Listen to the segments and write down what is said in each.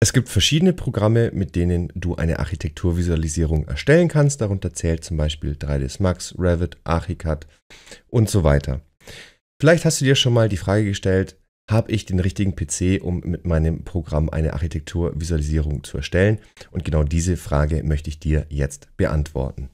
Es gibt verschiedene Programme, mit denen du eine Architekturvisualisierung erstellen kannst. Darunter zählt zum Beispiel 3ds Max, Revit, Archicad und so weiter. Vielleicht hast du dir schon mal die Frage gestellt, habe ich den richtigen PC, um mit meinem Programm eine Architekturvisualisierung zu erstellen? Und genau diese Frage möchte ich dir jetzt beantworten.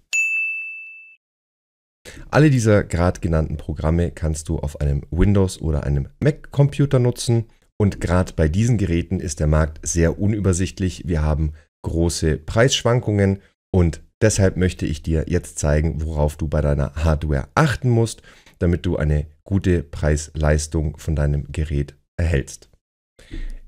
Alle dieser gerade genannten Programme kannst du auf einem Windows- oder einem Mac-Computer nutzen. Und gerade bei diesen Geräten ist der Markt sehr unübersichtlich. Wir haben große Preisschwankungen und deshalb möchte ich dir jetzt zeigen, worauf du bei deiner Hardware achten musst, damit du eine gute Preisleistung von deinem Gerät erhältst.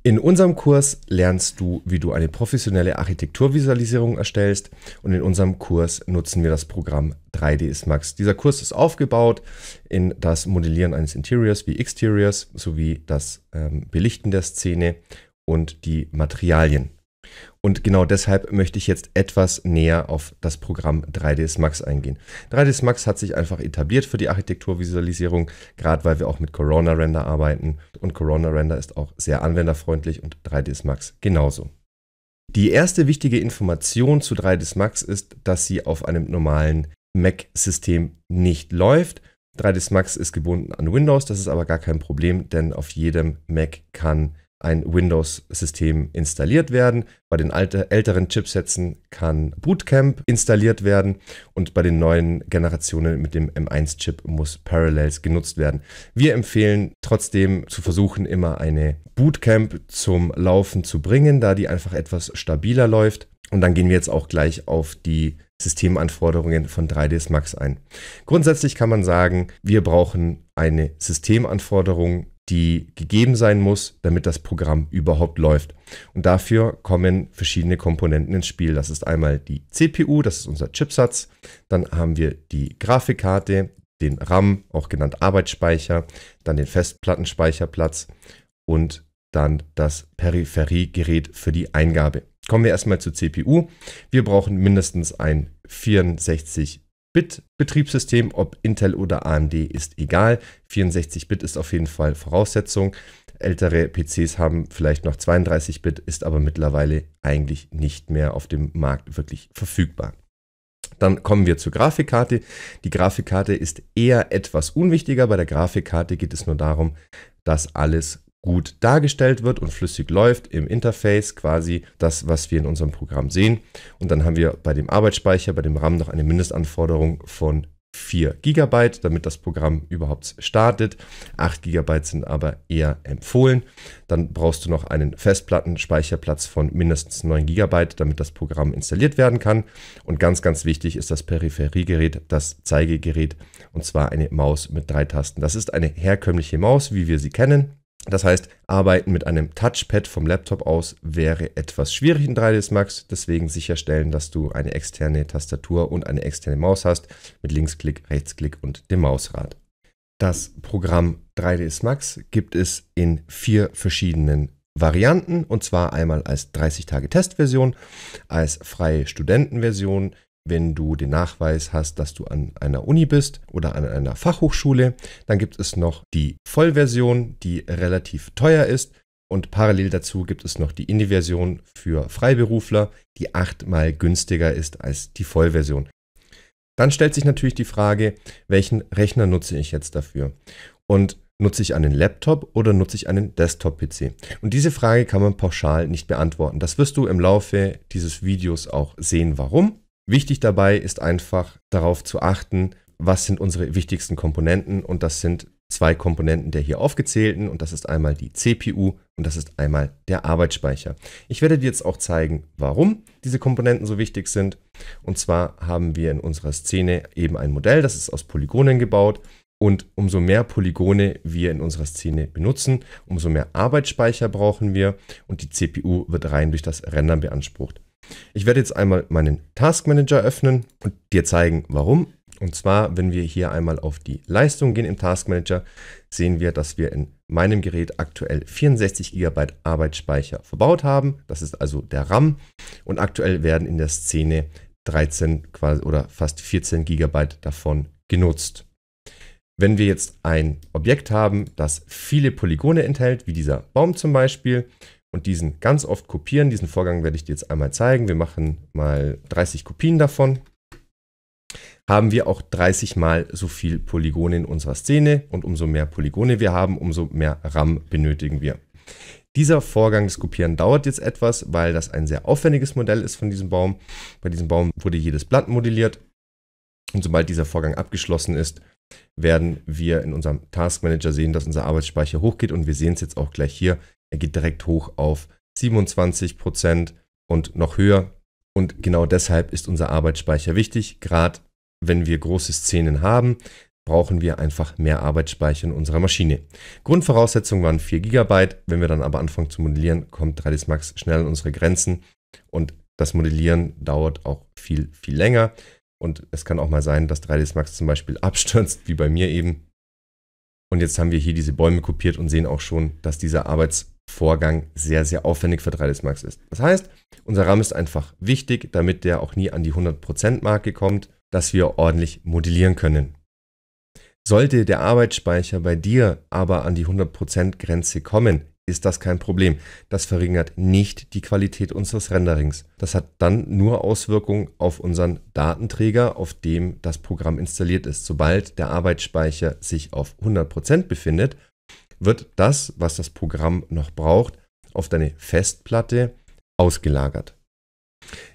In unserem Kurs lernst du, wie du eine professionelle Architekturvisualisierung erstellst und in unserem Kurs nutzen wir das Programm 3ds Max. Dieser Kurs ist aufgebaut in das Modellieren eines Interiors wie Exteriors sowie das ähm, Belichten der Szene und die Materialien. Und genau deshalb möchte ich jetzt etwas näher auf das Programm 3ds Max eingehen. 3ds Max hat sich einfach etabliert für die Architekturvisualisierung, gerade weil wir auch mit Corona Render arbeiten. Und Corona Render ist auch sehr anwenderfreundlich und 3ds Max genauso. Die erste wichtige Information zu 3ds Max ist, dass sie auf einem normalen Mac-System nicht läuft. 3ds Max ist gebunden an Windows, das ist aber gar kein Problem, denn auf jedem Mac kann ein Windows-System installiert werden. Bei den alte, älteren Chipsätzen kann Bootcamp installiert werden und bei den neuen Generationen mit dem M1-Chip muss Parallels genutzt werden. Wir empfehlen trotzdem zu versuchen, immer eine Bootcamp zum Laufen zu bringen, da die einfach etwas stabiler läuft. Und dann gehen wir jetzt auch gleich auf die Systemanforderungen von 3ds Max ein. Grundsätzlich kann man sagen, wir brauchen eine Systemanforderung die gegeben sein muss, damit das Programm überhaupt läuft. Und dafür kommen verschiedene Komponenten ins Spiel. Das ist einmal die CPU, das ist unser Chipsatz. Dann haben wir die Grafikkarte, den RAM, auch genannt Arbeitsspeicher, dann den Festplattenspeicherplatz und dann das Peripheriegerät für die Eingabe. Kommen wir erstmal zur CPU. Wir brauchen mindestens ein 64 Bit-Betriebssystem, ob Intel oder AMD, ist egal. 64-Bit ist auf jeden Fall Voraussetzung. Ältere PCs haben vielleicht noch 32-Bit, ist aber mittlerweile eigentlich nicht mehr auf dem Markt wirklich verfügbar. Dann kommen wir zur Grafikkarte. Die Grafikkarte ist eher etwas unwichtiger. Bei der Grafikkarte geht es nur darum, dass alles gut dargestellt wird und flüssig läuft im Interface, quasi das, was wir in unserem Programm sehen. Und dann haben wir bei dem Arbeitsspeicher, bei dem RAM noch eine Mindestanforderung von 4 GB, damit das Programm überhaupt startet. 8 GB sind aber eher empfohlen. Dann brauchst du noch einen Festplattenspeicherplatz von mindestens 9 GB, damit das Programm installiert werden kann. Und ganz, ganz wichtig ist das Peripheriegerät, das Zeigegerät, und zwar eine Maus mit drei Tasten. Das ist eine herkömmliche Maus, wie wir sie kennen. Das heißt, arbeiten mit einem Touchpad vom Laptop aus wäre etwas schwierig in 3ds Max. Deswegen sicherstellen, dass du eine externe Tastatur und eine externe Maus hast mit Linksklick, Rechtsklick und dem Mausrad. Das Programm 3ds Max gibt es in vier verschiedenen Varianten und zwar einmal als 30 Tage Testversion, als freie Studentenversion, wenn du den Nachweis hast, dass du an einer Uni bist oder an einer Fachhochschule. Dann gibt es noch die Vollversion, die relativ teuer ist. Und parallel dazu gibt es noch die Indie-Version für Freiberufler, die achtmal günstiger ist als die Vollversion. Dann stellt sich natürlich die Frage, welchen Rechner nutze ich jetzt dafür? Und nutze ich einen Laptop oder nutze ich einen Desktop-PC? Und diese Frage kann man pauschal nicht beantworten. Das wirst du im Laufe dieses Videos auch sehen, warum. Wichtig dabei ist einfach darauf zu achten, was sind unsere wichtigsten Komponenten und das sind zwei Komponenten der hier aufgezählten und das ist einmal die CPU und das ist einmal der Arbeitsspeicher. Ich werde dir jetzt auch zeigen, warum diese Komponenten so wichtig sind. Und zwar haben wir in unserer Szene eben ein Modell, das ist aus Polygonen gebaut und umso mehr Polygone wir in unserer Szene benutzen, umso mehr Arbeitsspeicher brauchen wir und die CPU wird rein durch das Rendern beansprucht. Ich werde jetzt einmal meinen Task Manager öffnen und dir zeigen, warum. Und zwar, wenn wir hier einmal auf die Leistung gehen im Task Manager, sehen wir, dass wir in meinem Gerät aktuell 64 GB Arbeitsspeicher verbaut haben. Das ist also der RAM. Und aktuell werden in der Szene 13 oder fast 14 GB davon genutzt. Wenn wir jetzt ein Objekt haben, das viele Polygone enthält, wie dieser Baum zum Beispiel, und diesen ganz oft kopieren. Diesen Vorgang werde ich dir jetzt einmal zeigen. Wir machen mal 30 Kopien davon. Haben wir auch 30 mal so viel Polygone in unserer Szene und umso mehr Polygone wir haben, umso mehr RAM benötigen wir. Dieser Vorgang des Kopieren dauert jetzt etwas, weil das ein sehr aufwendiges Modell ist von diesem Baum. Bei diesem Baum wurde jedes Blatt modelliert und sobald dieser Vorgang abgeschlossen ist, werden wir in unserem Task Manager sehen, dass unser Arbeitsspeicher hochgeht und wir sehen es jetzt auch gleich hier. Er geht direkt hoch auf 27 und noch höher. Und genau deshalb ist unser Arbeitsspeicher wichtig. Gerade wenn wir große Szenen haben, brauchen wir einfach mehr Arbeitsspeicher in unserer Maschine. Grundvoraussetzung waren 4 GB. Wenn wir dann aber anfangen zu modellieren, kommt 3ds Max schnell an unsere Grenzen. Und das Modellieren dauert auch viel, viel länger. Und es kann auch mal sein, dass 3ds Max zum Beispiel abstürzt, wie bei mir eben. Und jetzt haben wir hier diese Bäume kopiert und sehen auch schon, dass dieser Arbeitsspeicher Vorgang sehr, sehr aufwendig für 3ds Max ist. Das heißt, unser RAM ist einfach wichtig, damit der auch nie an die 100% Marke kommt, dass wir ordentlich modellieren können. Sollte der Arbeitsspeicher bei dir aber an die 100% Grenze kommen, ist das kein Problem. Das verringert nicht die Qualität unseres Renderings. Das hat dann nur Auswirkungen auf unseren Datenträger, auf dem das Programm installiert ist. Sobald der Arbeitsspeicher sich auf 100% befindet, wird das, was das Programm noch braucht, auf deine Festplatte ausgelagert.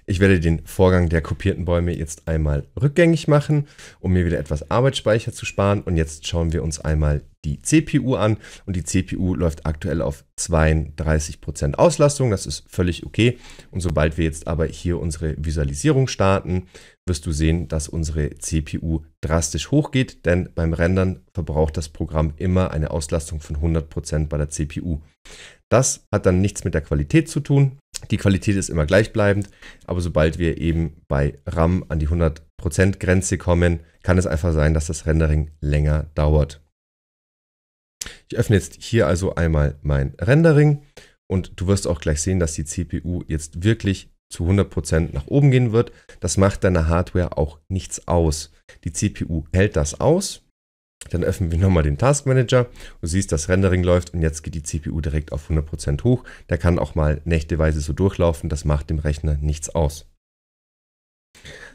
Ich werde den Vorgang der kopierten Bäume jetzt einmal rückgängig machen, um mir wieder etwas Arbeitsspeicher zu sparen. Und jetzt schauen wir uns einmal die CPU an und die CPU läuft aktuell auf 32% Auslastung. Das ist völlig okay. Und sobald wir jetzt aber hier unsere Visualisierung starten, wirst du sehen, dass unsere CPU drastisch hochgeht, denn beim Rendern verbraucht das Programm immer eine Auslastung von 100% bei der CPU. Das hat dann nichts mit der Qualität zu tun. Die Qualität ist immer gleichbleibend, aber sobald wir eben bei RAM an die 100% Grenze kommen, kann es einfach sein, dass das Rendering länger dauert. Ich öffne jetzt hier also einmal mein Rendering und du wirst auch gleich sehen, dass die CPU jetzt wirklich zu 100% nach oben gehen wird. Das macht deiner Hardware auch nichts aus. Die CPU hält das aus. Dann öffnen wir nochmal den Task Manager. Du siehst, das Rendering läuft und jetzt geht die CPU direkt auf 100% hoch. Der kann auch mal nächteweise so durchlaufen. Das macht dem Rechner nichts aus.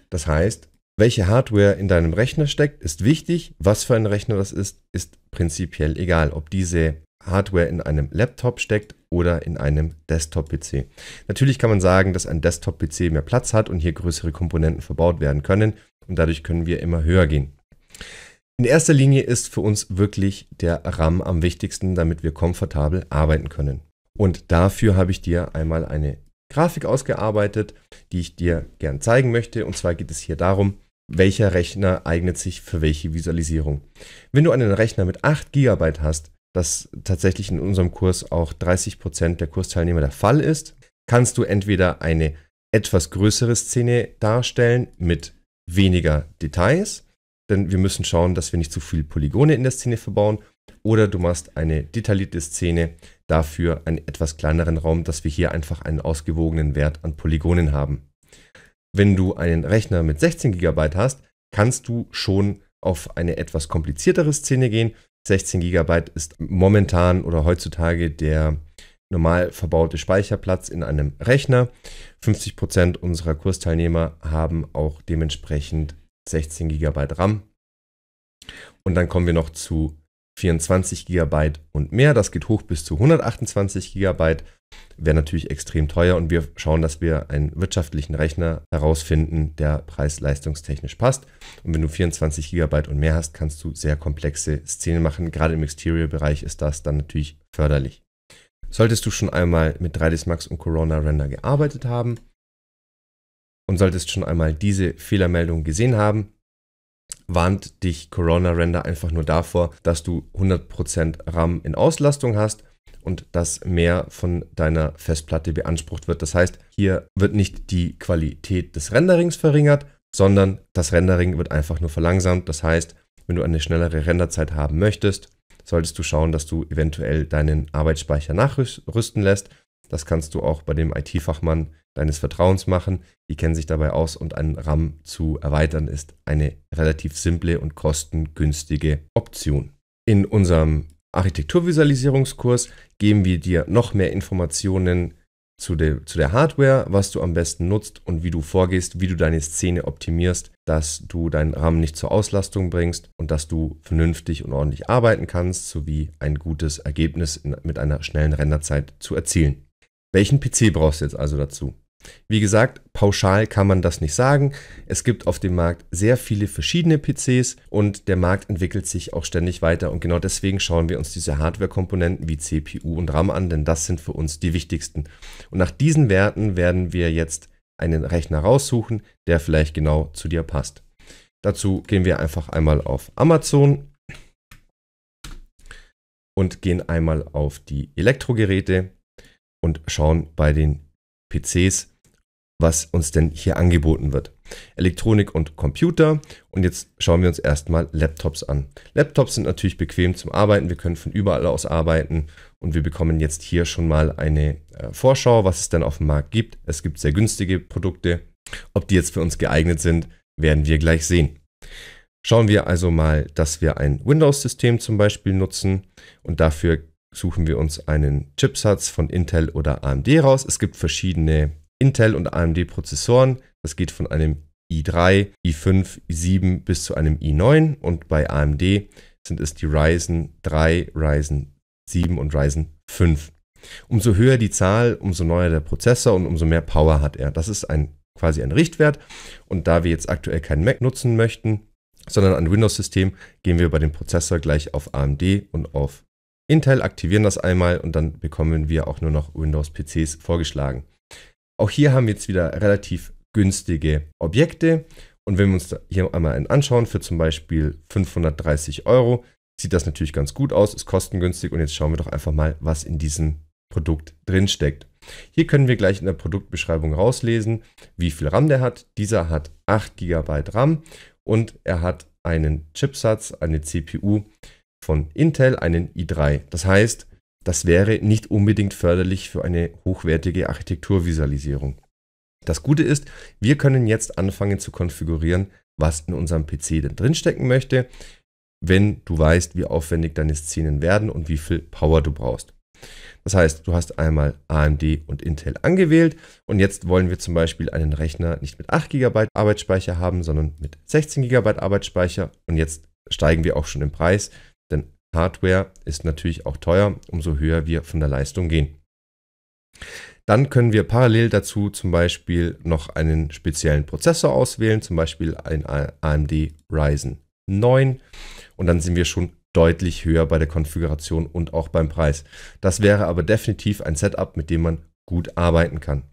Das heißt, welche Hardware in deinem Rechner steckt, ist wichtig. Was für ein Rechner das ist, ist prinzipiell egal, ob diese Hardware in einem Laptop steckt oder in einem Desktop-PC. Natürlich kann man sagen, dass ein Desktop-PC mehr Platz hat und hier größere Komponenten verbaut werden können und dadurch können wir immer höher gehen. In erster Linie ist für uns wirklich der RAM am wichtigsten, damit wir komfortabel arbeiten können. Und dafür habe ich dir einmal eine Grafik ausgearbeitet, die ich dir gern zeigen möchte. Und zwar geht es hier darum, welcher Rechner eignet sich für welche Visualisierung. Wenn du einen Rechner mit 8 GB hast, das tatsächlich in unserem Kurs auch 30% Prozent der Kursteilnehmer der Fall ist, kannst du entweder eine etwas größere Szene darstellen mit weniger Details, denn wir müssen schauen, dass wir nicht zu viele Polygone in der Szene verbauen, oder du machst eine detaillierte Szene, dafür einen etwas kleineren Raum, dass wir hier einfach einen ausgewogenen Wert an Polygonen haben. Wenn du einen Rechner mit 16 GB hast, kannst du schon auf eine etwas kompliziertere Szene gehen. 16 GB ist momentan oder heutzutage der normal verbaute Speicherplatz in einem Rechner. 50% Prozent unserer Kursteilnehmer haben auch dementsprechend 16 GB RAM. Und dann kommen wir noch zu 24 GB und mehr. Das geht hoch bis zu 128 GB wäre natürlich extrem teuer und wir schauen, dass wir einen wirtschaftlichen Rechner herausfinden, der preis-leistungstechnisch passt. Und wenn du 24 GB und mehr hast, kannst du sehr komplexe Szenen machen. Gerade im Exterior-Bereich ist das dann natürlich förderlich. Solltest du schon einmal mit 3ds Max und Corona Render gearbeitet haben und solltest schon einmal diese Fehlermeldung gesehen haben, warnt dich Corona Render einfach nur davor, dass du 100% RAM in Auslastung hast und dass mehr von deiner Festplatte beansprucht wird. Das heißt, hier wird nicht die Qualität des Renderings verringert, sondern das Rendering wird einfach nur verlangsamt. Das heißt, wenn du eine schnellere Renderzeit haben möchtest, solltest du schauen, dass du eventuell deinen Arbeitsspeicher nachrüsten lässt. Das kannst du auch bei dem IT-Fachmann deines Vertrauens machen. Die kennen sich dabei aus und einen RAM zu erweitern ist eine relativ simple und kostengünstige Option. In unserem Architekturvisualisierungskurs geben wir dir noch mehr Informationen zu der, zu der Hardware, was du am besten nutzt und wie du vorgehst, wie du deine Szene optimierst, dass du deinen Rahmen nicht zur Auslastung bringst und dass du vernünftig und ordentlich arbeiten kannst, sowie ein gutes Ergebnis in, mit einer schnellen Renderzeit zu erzielen. Welchen PC brauchst du jetzt also dazu? Wie gesagt, pauschal kann man das nicht sagen. Es gibt auf dem Markt sehr viele verschiedene PCs und der Markt entwickelt sich auch ständig weiter. Und genau deswegen schauen wir uns diese Hardware-Komponenten wie CPU und RAM an, denn das sind für uns die wichtigsten. Und nach diesen Werten werden wir jetzt einen Rechner raussuchen, der vielleicht genau zu dir passt. Dazu gehen wir einfach einmal auf Amazon und gehen einmal auf die Elektrogeräte und schauen bei den PCs, was uns denn hier angeboten wird. Elektronik und Computer. Und jetzt schauen wir uns erstmal Laptops an. Laptops sind natürlich bequem zum Arbeiten. Wir können von überall aus arbeiten. Und wir bekommen jetzt hier schon mal eine äh, Vorschau, was es denn auf dem Markt gibt. Es gibt sehr günstige Produkte. Ob die jetzt für uns geeignet sind, werden wir gleich sehen. Schauen wir also mal, dass wir ein Windows-System zum Beispiel nutzen. Und dafür suchen wir uns einen Chipsatz von Intel oder AMD raus. Es gibt verschiedene Intel und AMD Prozessoren. Das geht von einem i3, i5, i7 bis zu einem i9 und bei AMD sind es die Ryzen 3, Ryzen 7 und Ryzen 5. Umso höher die Zahl, umso neuer der Prozessor und umso mehr Power hat er. Das ist ein, quasi ein Richtwert und da wir jetzt aktuell keinen Mac nutzen möchten, sondern ein Windows-System, gehen wir bei dem Prozessor gleich auf AMD und auf Intel, aktivieren das einmal und dann bekommen wir auch nur noch Windows-PCs vorgeschlagen. Auch hier haben wir jetzt wieder relativ günstige Objekte. Und wenn wir uns hier einmal einen anschauen, für zum Beispiel 530 Euro, sieht das natürlich ganz gut aus, ist kostengünstig. Und jetzt schauen wir doch einfach mal, was in diesem Produkt drin steckt. Hier können wir gleich in der Produktbeschreibung rauslesen, wie viel RAM der hat. Dieser hat 8 GB RAM und er hat einen Chipsatz, eine CPU von Intel einen i3. Das heißt, das wäre nicht unbedingt förderlich für eine hochwertige Architekturvisualisierung. Das Gute ist, wir können jetzt anfangen zu konfigurieren, was in unserem PC denn drinstecken möchte, wenn du weißt, wie aufwendig deine Szenen werden und wie viel Power du brauchst. Das heißt, du hast einmal AMD und Intel angewählt und jetzt wollen wir zum Beispiel einen Rechner nicht mit 8 GB Arbeitsspeicher haben, sondern mit 16 GB Arbeitsspeicher und jetzt steigen wir auch schon im Preis. Hardware ist natürlich auch teuer, umso höher wir von der Leistung gehen. Dann können wir parallel dazu zum Beispiel noch einen speziellen Prozessor auswählen, zum Beispiel ein AMD Ryzen 9 und dann sind wir schon deutlich höher bei der Konfiguration und auch beim Preis. Das wäre aber definitiv ein Setup, mit dem man gut arbeiten kann.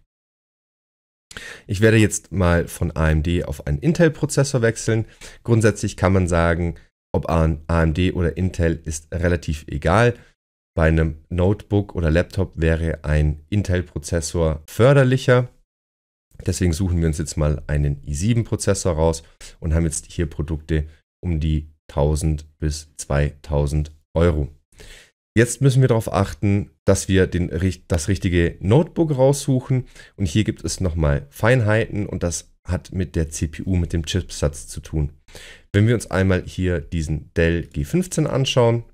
Ich werde jetzt mal von AMD auf einen Intel-Prozessor wechseln. Grundsätzlich kann man sagen, ob AMD oder Intel ist relativ egal. Bei einem Notebook oder Laptop wäre ein Intel-Prozessor förderlicher. Deswegen suchen wir uns jetzt mal einen i7-Prozessor raus und haben jetzt hier Produkte um die 1000 bis 2000 Euro. Jetzt müssen wir darauf achten, dass wir den, das richtige Notebook raussuchen. Und hier gibt es nochmal Feinheiten und das hat mit der CPU, mit dem Chipsatz zu tun. Wenn wir uns einmal hier diesen Dell G15 anschauen,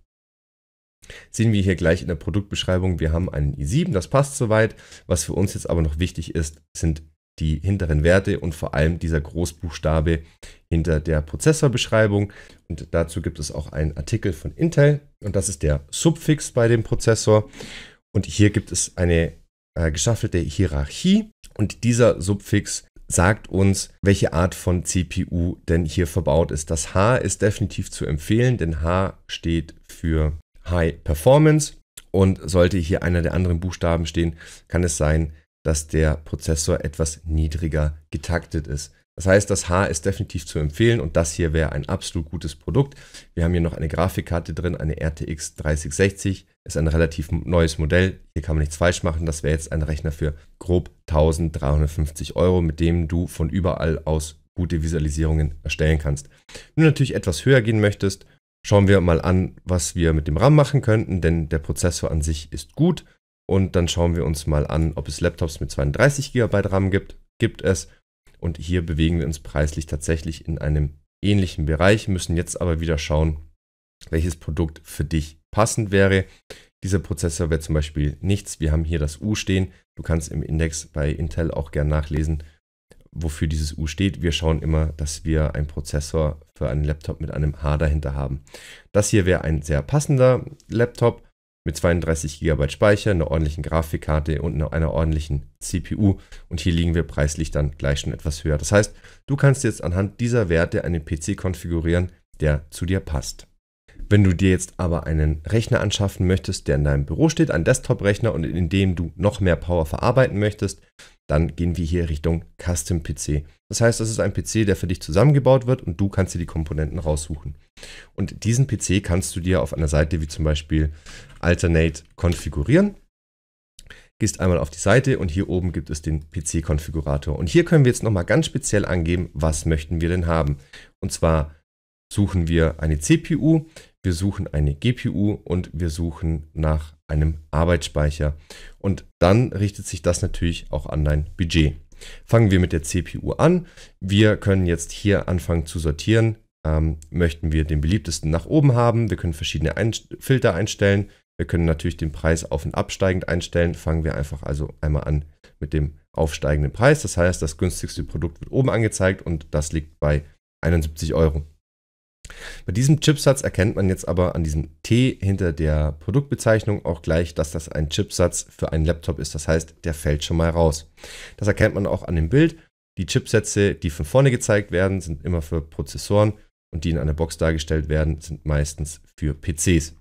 sehen wir hier gleich in der Produktbeschreibung, wir haben einen i7, das passt soweit. Was für uns jetzt aber noch wichtig ist, sind die hinteren Werte und vor allem dieser Großbuchstabe hinter der Prozessorbeschreibung. Und dazu gibt es auch einen Artikel von Intel und das ist der Subfix bei dem Prozessor. Und hier gibt es eine äh, geschaffelte Hierarchie und dieser Subfix sagt uns, welche Art von CPU denn hier verbaut ist. Das H ist definitiv zu empfehlen, denn H steht für High Performance und sollte hier einer der anderen Buchstaben stehen, kann es sein, dass der Prozessor etwas niedriger getaktet ist. Das heißt, das H ist definitiv zu empfehlen und das hier wäre ein absolut gutes Produkt. Wir haben hier noch eine Grafikkarte drin, eine RTX 3060. Ist ein relativ neues Modell. Hier kann man nichts falsch machen. Das wäre jetzt ein Rechner für grob 1350 Euro, mit dem du von überall aus gute Visualisierungen erstellen kannst. Wenn du natürlich etwas höher gehen möchtest, schauen wir mal an, was wir mit dem RAM machen könnten, denn der Prozessor an sich ist gut. Und dann schauen wir uns mal an, ob es Laptops mit 32 GB RAM gibt. Gibt es. Und hier bewegen wir uns preislich tatsächlich in einem ähnlichen Bereich, müssen jetzt aber wieder schauen, welches Produkt für dich passend wäre. Dieser Prozessor wäre zum Beispiel nichts. Wir haben hier das U stehen. Du kannst im Index bei Intel auch gern nachlesen, wofür dieses U steht. Wir schauen immer, dass wir einen Prozessor für einen Laptop mit einem H dahinter haben. Das hier wäre ein sehr passender Laptop mit 32 GB Speicher, einer ordentlichen Grafikkarte und einer ordentlichen CPU. Und hier liegen wir preislich dann gleich schon etwas höher. Das heißt, du kannst jetzt anhand dieser Werte einen PC konfigurieren, der zu dir passt. Wenn du dir jetzt aber einen Rechner anschaffen möchtest, der in deinem Büro steht, einen Desktop-Rechner und in dem du noch mehr Power verarbeiten möchtest, dann gehen wir hier Richtung Custom PC. Das heißt, das ist ein PC, der für dich zusammengebaut wird und du kannst dir die Komponenten raussuchen. Und diesen PC kannst du dir auf einer Seite wie zum Beispiel Alternate konfigurieren. Gehst einmal auf die Seite und hier oben gibt es den PC-Konfigurator. Und hier können wir jetzt nochmal ganz speziell angeben, was möchten wir denn haben. Und zwar suchen wir eine CPU, wir suchen eine GPU und wir suchen nach einem Arbeitsspeicher. Und dann richtet sich das natürlich auch an dein Budget. Fangen wir mit der CPU an. Wir können jetzt hier anfangen zu sortieren. Ähm, möchten wir den beliebtesten nach oben haben. Wir können verschiedene ein Filter einstellen. Wir können natürlich den Preis auf und absteigend einstellen. Fangen wir einfach also einmal an mit dem aufsteigenden Preis. Das heißt, das günstigste Produkt wird oben angezeigt und das liegt bei 71 Euro. Bei diesem Chipsatz erkennt man jetzt aber an diesem T hinter der Produktbezeichnung auch gleich, dass das ein Chipsatz für einen Laptop ist. Das heißt, der fällt schon mal raus. Das erkennt man auch an dem Bild. Die Chipsätze, die von vorne gezeigt werden, sind immer für Prozessoren und die in einer Box dargestellt werden, sind meistens für PCs.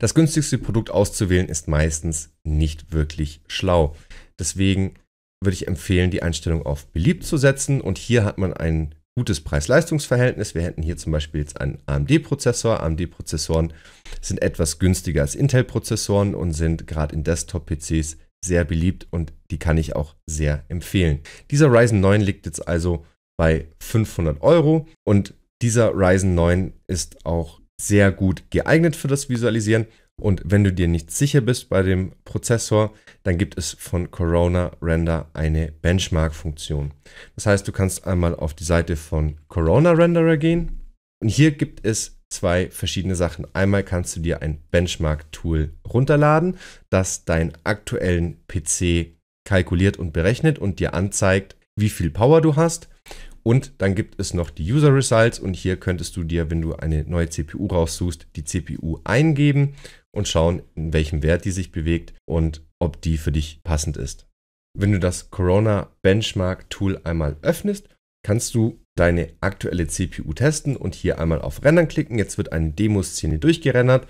Das günstigste Produkt auszuwählen ist meistens nicht wirklich schlau. Deswegen würde ich empfehlen, die Einstellung auf beliebt zu setzen und hier hat man einen gutes Preis-Leistungs-Verhältnis. Wir hätten hier zum Beispiel jetzt einen AMD-Prozessor. AMD-Prozessoren sind etwas günstiger als Intel-Prozessoren und sind gerade in Desktop-PCs sehr beliebt und die kann ich auch sehr empfehlen. Dieser Ryzen 9 liegt jetzt also bei 500 Euro und dieser Ryzen 9 ist auch sehr gut geeignet für das Visualisieren. Und wenn du dir nicht sicher bist bei dem Prozessor, dann gibt es von Corona Render eine Benchmark-Funktion. Das heißt, du kannst einmal auf die Seite von Corona Renderer gehen und hier gibt es zwei verschiedene Sachen. Einmal kannst du dir ein Benchmark-Tool runterladen, das deinen aktuellen PC kalkuliert und berechnet und dir anzeigt, wie viel Power du hast. Und dann gibt es noch die User Results und hier könntest du dir, wenn du eine neue CPU raussuchst, die CPU eingeben und schauen, in welchem Wert die sich bewegt und ob die für dich passend ist. Wenn du das Corona Benchmark Tool einmal öffnest, kannst du deine aktuelle CPU testen und hier einmal auf Rendern klicken. Jetzt wird eine Demoszene durchgerendert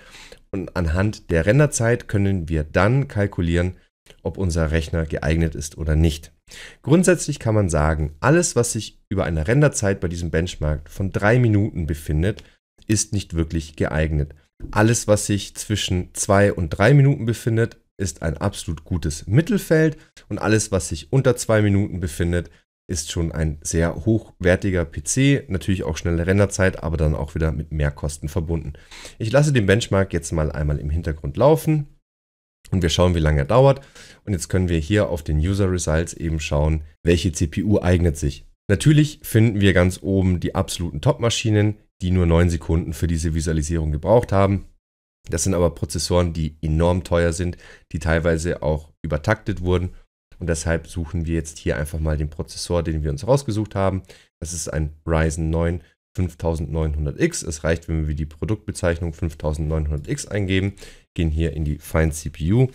und anhand der Renderzeit können wir dann kalkulieren, ob unser Rechner geeignet ist oder nicht. Grundsätzlich kann man sagen, alles, was sich über eine Renderzeit bei diesem Benchmark von drei Minuten befindet, ist nicht wirklich geeignet. Alles, was sich zwischen zwei und drei Minuten befindet, ist ein absolut gutes Mittelfeld und alles, was sich unter zwei Minuten befindet, ist schon ein sehr hochwertiger PC, natürlich auch schnelle Renderzeit, aber dann auch wieder mit Mehrkosten verbunden. Ich lasse den Benchmark jetzt mal einmal im Hintergrund laufen und wir schauen, wie lange er dauert. Und jetzt können wir hier auf den User Results eben schauen, welche CPU eignet sich. Natürlich finden wir ganz oben die absoluten Top-Maschinen, die nur 9 Sekunden für diese Visualisierung gebraucht haben. Das sind aber Prozessoren, die enorm teuer sind, die teilweise auch übertaktet wurden. Und deshalb suchen wir jetzt hier einfach mal den Prozessor, den wir uns rausgesucht haben. Das ist ein Ryzen 9 5900X. Es reicht, wenn wir die Produktbezeichnung 5900X eingeben, gehen hier in die Find CPU,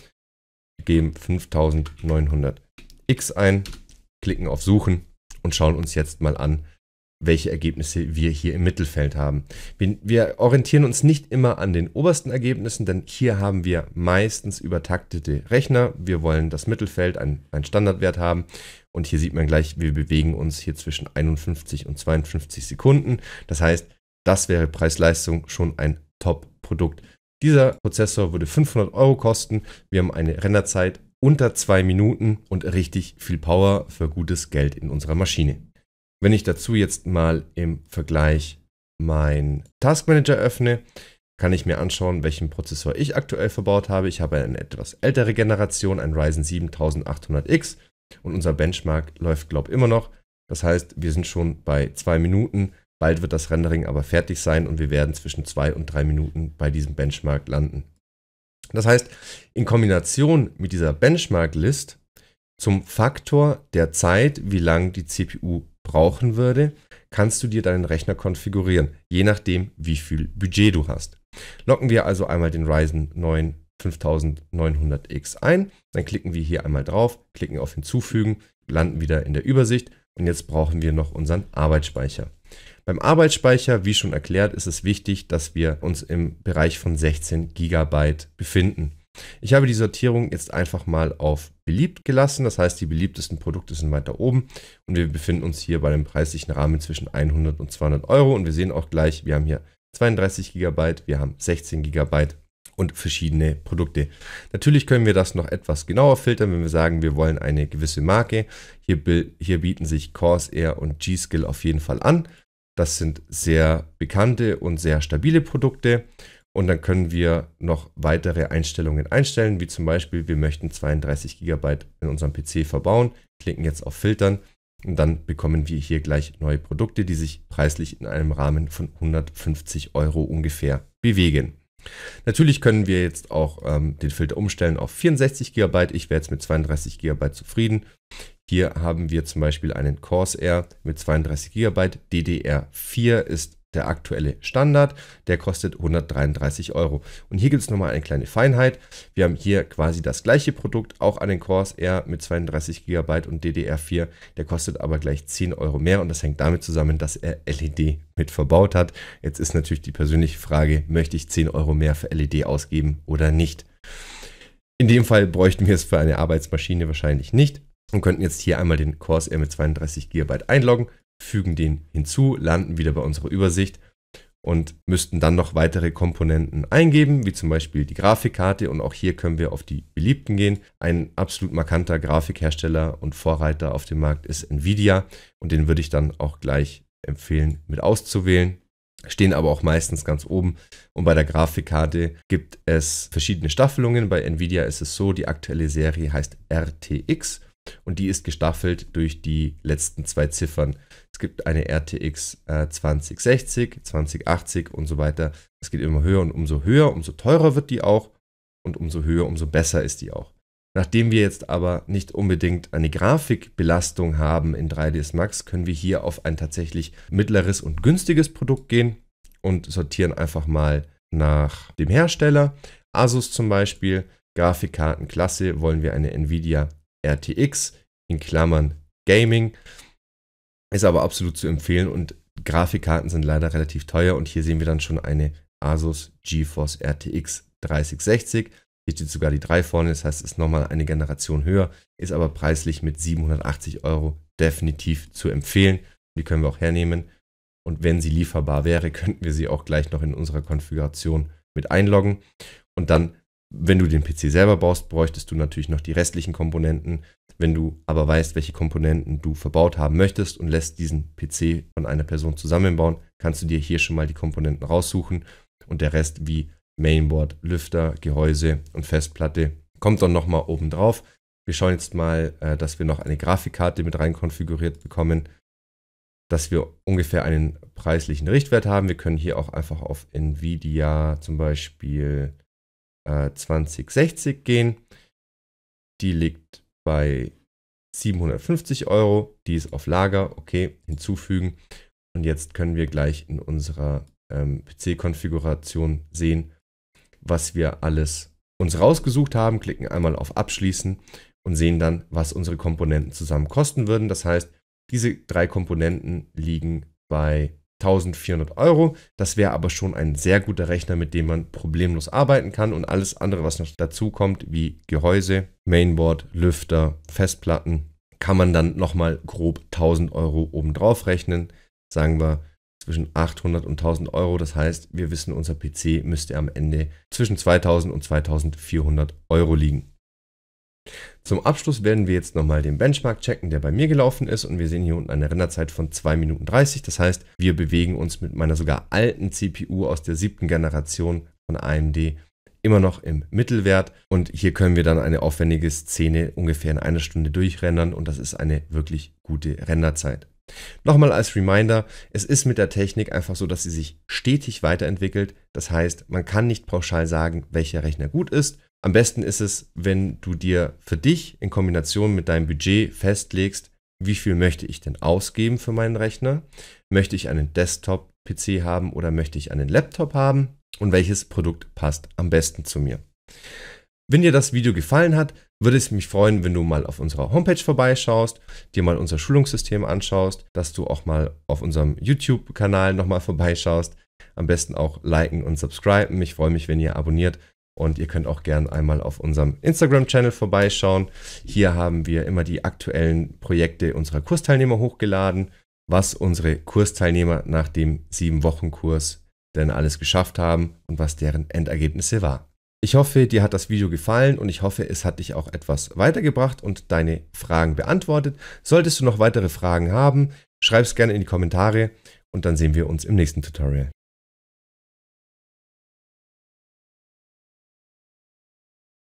geben 5900X ein, klicken auf Suchen und schauen uns jetzt mal an, welche Ergebnisse wir hier im Mittelfeld haben. Wir, wir, orientieren uns nicht immer an den obersten Ergebnissen, denn hier haben wir meistens übertaktete Rechner. Wir wollen das Mittelfeld, einen, einen Standardwert haben. Und hier sieht man gleich, wir bewegen uns hier zwischen 51 und 52 Sekunden. Das heißt, das wäre Preis-Leistung schon ein Top-Produkt. Dieser Prozessor würde 500 Euro kosten. Wir haben eine Renderzeit unter zwei Minuten und richtig viel Power für gutes Geld in unserer Maschine. Wenn ich dazu jetzt mal im Vergleich mein Task Manager öffne, kann ich mir anschauen, welchen Prozessor ich aktuell verbaut habe. Ich habe eine etwas ältere Generation, ein Ryzen 7800X und unser Benchmark läuft, glaube ich, immer noch. Das heißt, wir sind schon bei zwei Minuten. Bald wird das Rendering aber fertig sein und wir werden zwischen zwei und drei Minuten bei diesem Benchmark landen. Das heißt, in Kombination mit dieser Benchmark-List zum Faktor der Zeit, wie lang die CPU brauchen würde, kannst du dir deinen Rechner konfigurieren, je nachdem, wie viel Budget du hast. Locken wir also einmal den Ryzen 9 5900X ein, dann klicken wir hier einmal drauf, klicken auf Hinzufügen, landen wieder in der Übersicht und jetzt brauchen wir noch unseren Arbeitsspeicher. Beim Arbeitsspeicher, wie schon erklärt, ist es wichtig, dass wir uns im Bereich von 16 GB befinden. Ich habe die Sortierung jetzt einfach mal auf beliebt gelassen. Das heißt, die beliebtesten Produkte sind weiter oben und wir befinden uns hier bei dem preislichen Rahmen zwischen 100 und 200 Euro. Und wir sehen auch gleich, wir haben hier 32 GB, wir haben 16 GB und verschiedene Produkte. Natürlich können wir das noch etwas genauer filtern, wenn wir sagen, wir wollen eine gewisse Marke. Hier, hier bieten sich Corsair und G-Skill auf jeden Fall an. Das sind sehr bekannte und sehr stabile Produkte. Und dann können wir noch weitere Einstellungen einstellen, wie zum Beispiel, wir möchten 32 GB in unserem PC verbauen, klicken jetzt auf Filtern und dann bekommen wir hier gleich neue Produkte, die sich preislich in einem Rahmen von 150 Euro ungefähr bewegen. Natürlich können wir jetzt auch ähm, den Filter umstellen auf 64 GB. Ich wäre jetzt mit 32 GB zufrieden. Hier haben wir zum Beispiel einen Corsair mit 32 GB. DDR4 ist der aktuelle Standard. Der kostet 133 Euro. Und hier gibt es nochmal eine kleine Feinheit. Wir haben hier quasi das gleiche Produkt, auch an den Corsair mit 32 GB und DDR4. Der kostet aber gleich 10 Euro mehr und das hängt damit zusammen, dass er LED mit verbaut hat. Jetzt ist natürlich die persönliche Frage, möchte ich 10 Euro mehr für LED ausgeben oder nicht? In dem Fall bräuchten wir es für eine Arbeitsmaschine wahrscheinlich nicht und könnten jetzt hier einmal den Corsair mit 32 GB einloggen fügen den hinzu, landen wieder bei unserer Übersicht und müssten dann noch weitere Komponenten eingeben, wie zum Beispiel die Grafikkarte. Und auch hier können wir auf die beliebten gehen. Ein absolut markanter Grafikhersteller und Vorreiter auf dem Markt ist Nvidia und den würde ich dann auch gleich empfehlen mit auszuwählen. Stehen aber auch meistens ganz oben. Und bei der Grafikkarte gibt es verschiedene Staffelungen. Bei Nvidia ist es so, die aktuelle Serie heißt RTX und die ist gestaffelt durch die letzten zwei Ziffern. Es gibt eine RTX 2060, 2080 und so weiter. Es geht immer höher und umso höher, umso teurer wird die auch und umso höher, umso besser ist die auch. Nachdem wir jetzt aber nicht unbedingt eine Grafikbelastung haben in 3ds Max, können wir hier auf ein tatsächlich mittleres und günstiges Produkt gehen und sortieren einfach mal nach dem Hersteller. Asus zum Beispiel, Grafikkartenklasse wollen wir eine Nvidia RTX, in Klammern Gaming. Ist aber absolut zu empfehlen und Grafikkarten sind leider relativ teuer und hier sehen wir dann schon eine Asus GeForce RTX 3060. Hier steht sogar die 3 vorne, das heißt, es ist nochmal eine Generation höher, ist aber preislich mit 780 Euro definitiv zu empfehlen. Die können wir auch hernehmen. Und wenn sie lieferbar wäre, könnten wir sie auch gleich noch in unserer Konfiguration mit einloggen. Und dann wenn du den PC selber baust, bräuchtest du natürlich noch die restlichen Komponenten. Wenn du aber weißt, welche Komponenten du verbaut haben möchtest und lässt diesen PC von einer Person zusammenbauen, kannst du dir hier schon mal die Komponenten raussuchen und der Rest wie Mainboard, Lüfter, Gehäuse und Festplatte kommt dann nochmal oben drauf. Wir schauen jetzt mal, äh, dass wir noch eine Grafikkarte mit rein konfiguriert bekommen, dass wir ungefähr einen preislichen Richtwert haben. Wir können hier auch einfach auf Nvidia zum Beispiel 2060 äh, gehen. Die liegt bei 750 Euro. Die ist auf Lager. Okay, hinzufügen. Und jetzt können wir gleich in unserer ähm, PC-Konfiguration sehen, was wir alles uns rausgesucht haben. Klicken einmal auf Abschließen und sehen dann, was unsere Komponenten zusammen kosten würden. Das heißt, diese drei Komponenten liegen bei 1400 Euro. Das wäre aber schon ein sehr guter Rechner, mit dem man problemlos arbeiten kann und alles andere, was noch dazu kommt, wie Gehäuse, Mainboard, Lüfter, Festplatten, kann man dann nochmal grob 1000 Euro obendrauf rechnen. Sagen wir zwischen 800 und 1000 Euro. Das heißt, wir wissen, unser PC müsste am Ende zwischen 2000 und 2400 Euro liegen. Zum Abschluss werden wir jetzt nochmal den Benchmark checken, der bei mir gelaufen ist und wir sehen hier unten eine Renderzeit von 2 Minuten 30. Das heißt, wir bewegen uns mit meiner sogar alten CPU aus der siebten Generation von AMD immer noch im Mittelwert und hier können wir dann eine aufwendige Szene ungefähr in einer Stunde durchrendern und das ist eine wirklich gute Renderzeit. Nochmal als Reminder, es ist mit der Technik einfach so, dass sie sich stetig weiterentwickelt. Das heißt, man kann nicht pauschal sagen, welcher Rechner gut ist, am besten ist es, wenn du dir für dich in Kombination mit deinem Budget festlegst, wie viel möchte ich denn ausgeben für meinen Rechner? Möchte ich einen Desktop-PC haben oder möchte ich einen Laptop haben? Und welches Produkt passt am besten zu mir? Wenn dir das Video gefallen hat, würde es mich freuen, wenn du mal auf unserer Homepage vorbeischaust, dir mal unser Schulungssystem anschaust, dass du auch mal auf unserem YouTube-Kanal nochmal vorbeischaust. Am besten auch liken und subscriben. Ich freue mich, wenn ihr abonniert und ihr könnt auch gerne einmal auf unserem Instagram-Channel vorbeischauen. Hier haben wir immer die aktuellen Projekte unserer Kursteilnehmer hochgeladen, was unsere Kursteilnehmer nach dem 7-Wochen-Kurs denn alles geschafft haben und was deren Endergebnisse war. Ich hoffe, dir hat das Video gefallen und ich hoffe, es hat dich auch etwas weitergebracht und deine Fragen beantwortet. Solltest du noch weitere Fragen haben, schreib es gerne in die Kommentare und dann sehen wir uns im nächsten Tutorial.